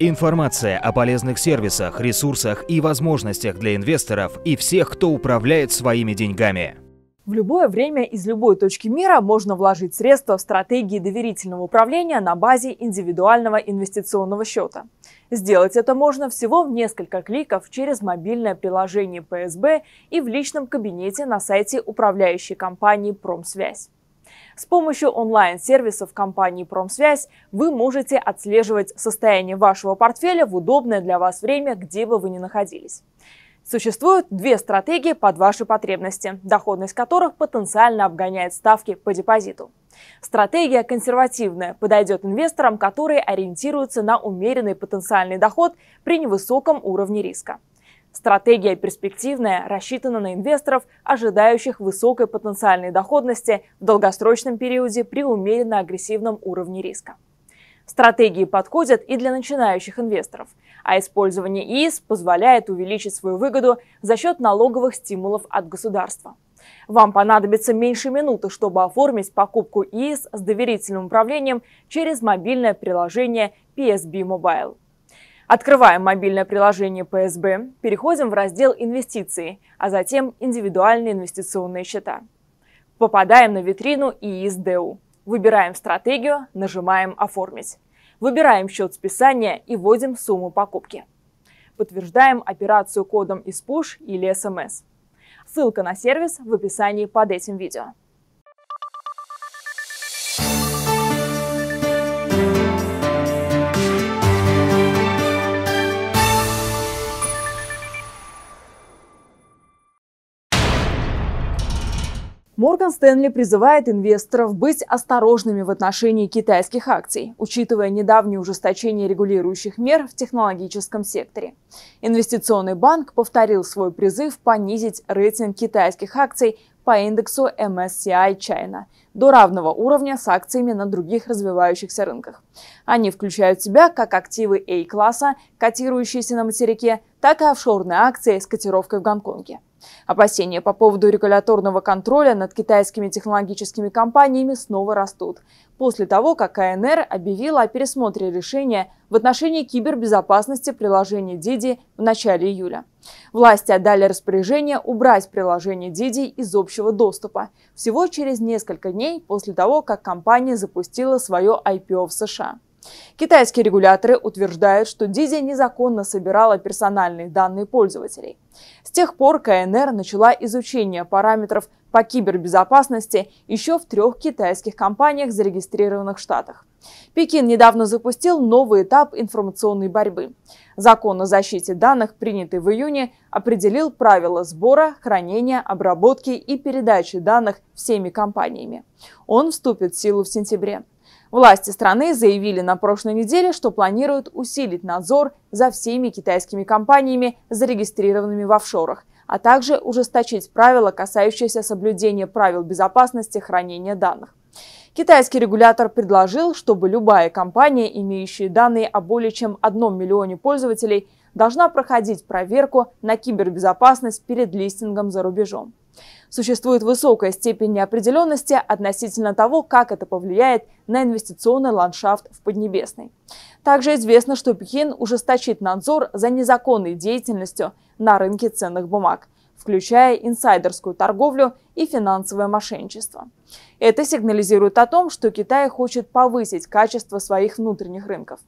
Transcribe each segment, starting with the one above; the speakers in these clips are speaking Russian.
Информация о полезных сервисах, ресурсах и возможностях для инвесторов и всех, кто управляет своими деньгами. В любое время из любой точки мира можно вложить средства в стратегии доверительного управления на базе индивидуального инвестиционного счета. Сделать это можно всего в несколько кликов через мобильное приложение ПСБ и в личном кабинете на сайте управляющей компании «Промсвязь». С помощью онлайн-сервисов компании «Промсвязь» вы можете отслеживать состояние вашего портфеля в удобное для вас время, где бы вы ни находились. Существуют две стратегии под ваши потребности, доходность которых потенциально обгоняет ставки по депозиту. Стратегия консервативная подойдет инвесторам, которые ориентируются на умеренный потенциальный доход при невысоком уровне риска. Стратегия перспективная, рассчитана на инвесторов, ожидающих высокой потенциальной доходности в долгосрочном периоде при умеренно агрессивном уровне риска. Стратегии подходят и для начинающих инвесторов, а использование ИИС позволяет увеличить свою выгоду за счет налоговых стимулов от государства. Вам понадобится меньше минуты, чтобы оформить покупку ИИС с доверительным управлением через мобильное приложение PSB Mobile. Открываем мобильное приложение ПСБ, переходим в раздел «Инвестиции», а затем «Индивидуальные инвестиционные счета». Попадаем на витрину ИИСДУ, Выбираем стратегию, нажимаем «Оформить». Выбираем счет списания и вводим сумму покупки. Подтверждаем операцию кодом из ПУШ или СМС. Эм Ссылка на сервис в описании под этим видео. Морган Стэнли призывает инвесторов быть осторожными в отношении китайских акций, учитывая недавнее ужесточение регулирующих мер в технологическом секторе. Инвестиционный банк повторил свой призыв понизить рейтинг китайских акций по индексу MSCI China до равного уровня с акциями на других развивающихся рынках. Они включают в себя как активы A-класса, котирующиеся на материке, так и офшорные акции с котировкой в Гонконге. Опасения по поводу регуляторного контроля над китайскими технологическими компаниями снова растут. После того, как КНР объявила о пересмотре решения в отношении кибербезопасности приложения Диди в начале июля. Власти отдали распоряжение убрать приложение Диди из общего доступа всего через несколько дней после того, как компания запустила свое IPO в США. Китайские регуляторы утверждают, что Дизия незаконно собирала персональные данные пользователей. С тех пор КНР начала изучение параметров по кибербезопасности еще в трех китайских компаниях, зарегистрированных в Штатах. Пекин недавно запустил новый этап информационной борьбы. Закон о защите данных, принятый в июне, определил правила сбора, хранения, обработки и передачи данных всеми компаниями. Он вступит в силу в сентябре. Власти страны заявили на прошлой неделе, что планируют усилить надзор за всеми китайскими компаниями, зарегистрированными в офшорах, а также ужесточить правила, касающиеся соблюдения правил безопасности хранения данных. Китайский регулятор предложил, чтобы любая компания, имеющая данные о более чем одном миллионе пользователей, должна проходить проверку на кибербезопасность перед листингом за рубежом. Существует высокая степень неопределенности относительно того, как это повлияет на инвестиционный ландшафт в Поднебесной. Также известно, что Пекин ужесточит надзор за незаконной деятельностью на рынке ценных бумаг включая инсайдерскую торговлю и финансовое мошенничество. Это сигнализирует о том, что Китай хочет повысить качество своих внутренних рынков.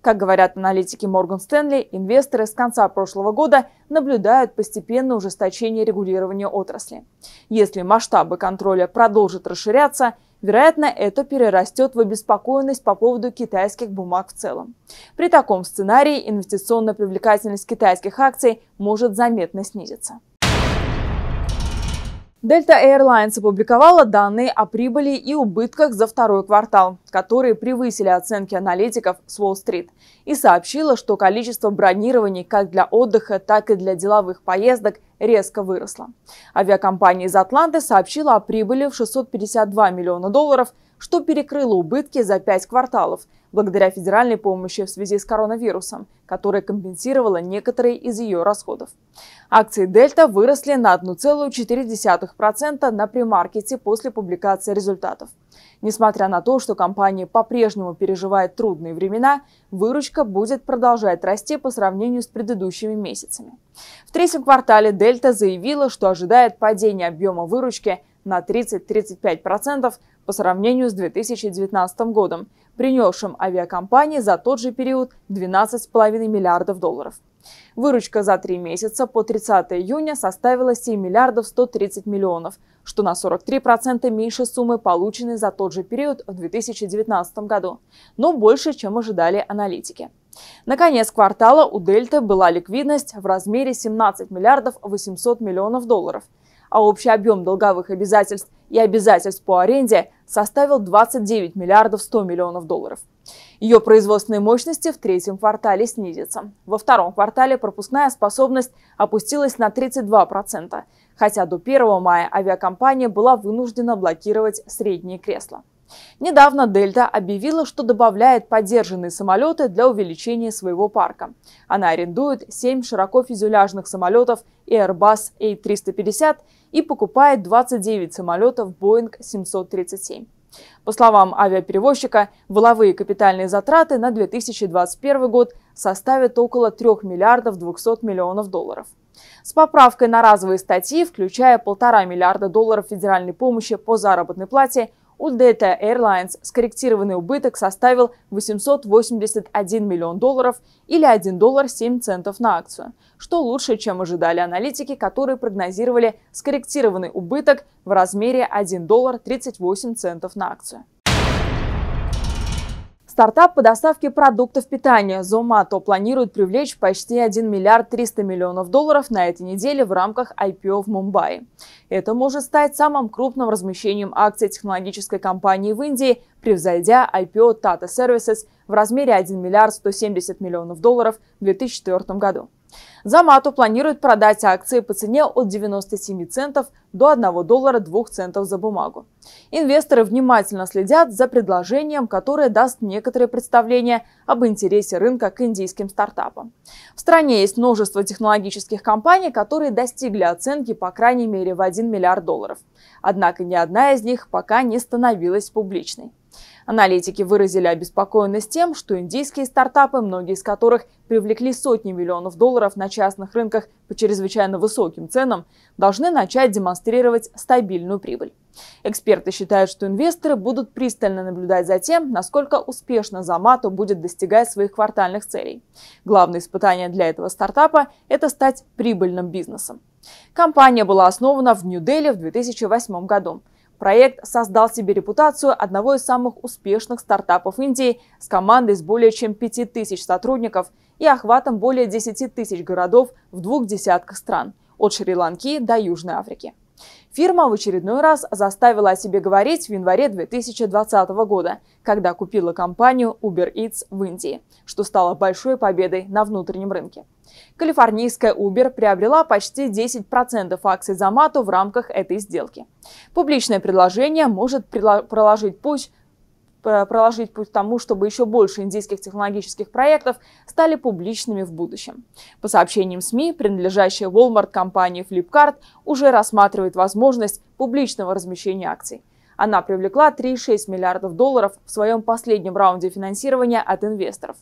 Как говорят аналитики Морган Стэнли, инвесторы с конца прошлого года наблюдают постепенное ужесточение регулирования отрасли. Если масштабы контроля продолжат расширяться, Вероятно, это перерастет в обеспокоенность по поводу китайских бумаг в целом. При таком сценарии инвестиционная привлекательность китайских акций может заметно снизиться. Delta Airlines опубликовала данные о прибыли и убытках за второй квартал, которые превысили оценки аналитиков с Уолл-стрит, и сообщила, что количество бронирований как для отдыха, так и для деловых поездок резко выросло. Авиакомпания из Атланты сообщила о прибыли в 652 миллиона долларов – что перекрыло убытки за пять кварталов благодаря федеральной помощи в связи с коронавирусом, которая компенсировала некоторые из ее расходов. Акции «Дельта» выросли на 1,4% на премаркете после публикации результатов. Несмотря на то, что компания по-прежнему переживает трудные времена, выручка будет продолжать расти по сравнению с предыдущими месяцами. В третьем квартале «Дельта» заявила, что ожидает падения объема выручки на 30-35% по сравнению с 2019 годом, принесшим авиакомпании за тот же период 12,5 миллиардов долларов. Выручка за три месяца по 30 июня составила 7 миллиардов 130 миллионов, что на 43% меньше суммы, полученной за тот же период в 2019 году, но больше, чем ожидали аналитики. На конец квартала у Дельта была ликвидность в размере 17 миллиардов 800 миллионов долларов – а общий объем долговых обязательств и обязательств по аренде составил 29 миллиардов 100 миллионов долларов. Ее производственные мощности в третьем квартале снизятся. Во втором квартале пропускная способность опустилась на 32%, хотя до 1 мая авиакомпания была вынуждена блокировать средние кресла. Недавно «Дельта» объявила, что добавляет поддержанные самолеты для увеличения своего парка. Она арендует 7 широкофюзеляжных самолетов Airbus A350 и покупает 29 самолетов Boeing 737. По словам авиаперевозчика, воловые капитальные затраты на 2021 год составят около 3 миллиардов 200 миллионов долларов. С поправкой на разовые статьи, включая полтора миллиарда долларов федеральной помощи по заработной плате, у Delta Airlines скорректированный убыток составил 881 миллион долларов или 1 доллар 7 центов на акцию, что лучше, чем ожидали аналитики, которые прогнозировали скорректированный убыток в размере 1 доллар 38 центов на акцию. Стартап по доставке продуктов питания «Зомато» а планирует привлечь почти 1 миллиард 300 миллионов долларов на этой неделе в рамках IPO в Мумбаи. Это может стать самым крупным размещением акций технологической компании в Индии, превзойдя IPO Tata Services в размере 1 миллиард 170 миллионов долларов в 2004 году. Замату планирует продать акции по цене от 97 центов до 1 доллара 2 центов за бумагу. Инвесторы внимательно следят за предложением, которое даст некоторое представление об интересе рынка к индийским стартапам. В стране есть множество технологических компаний, которые достигли оценки по крайней мере в 1 миллиард долларов. Однако ни одна из них пока не становилась публичной. Аналитики выразили обеспокоенность тем, что индийские стартапы, многие из которых привлекли сотни миллионов долларов на частных рынках по чрезвычайно высоким ценам, должны начать демонстрировать стабильную прибыль. Эксперты считают, что инвесторы будут пристально наблюдать за тем, насколько успешно Замату будет достигать своих квартальных целей. Главное испытание для этого стартапа – это стать прибыльным бизнесом. Компания была основана в Нью-Дели в 2008 году. Проект создал себе репутацию одного из самых успешных стартапов Индии с командой с более чем 5000 сотрудников и охватом более 10 тысяч городов в двух десятках стран – от Шри-Ланки до Южной Африки. Фирма в очередной раз заставила о себе говорить в январе 2020 года, когда купила компанию Uber Eats в Индии, что стало большой победой на внутреннем рынке. Калифорнийская Uber приобрела почти 10% акций Замату в рамках этой сделки. Публичное предложение может проложить путь проложить путь к тому, чтобы еще больше индийских технологических проектов стали публичными в будущем. По сообщениям СМИ, принадлежащая Walmart компании Flipkart уже рассматривает возможность публичного размещения акций. Она привлекла 3,6 миллиардов долларов в своем последнем раунде финансирования от инвесторов.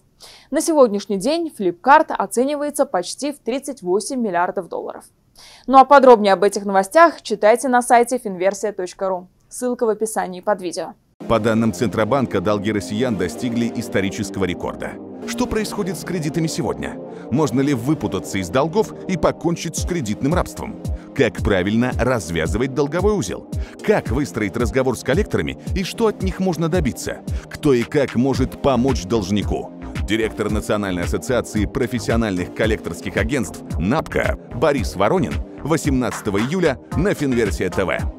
На сегодняшний день Flipkart оценивается почти в 38 миллиардов долларов. Ну а подробнее об этих новостях читайте на сайте finversia.ru. Ссылка в описании под видео. По данным Центробанка, долги россиян достигли исторического рекорда. Что происходит с кредитами сегодня? Можно ли выпутаться из долгов и покончить с кредитным рабством? Как правильно развязывать долговой узел? Как выстроить разговор с коллекторами и что от них можно добиться? Кто и как может помочь должнику? Директор Национальной ассоциации профессиональных коллекторских агентств НАПКО Борис Воронин 18 июля на Финверсия ТВ.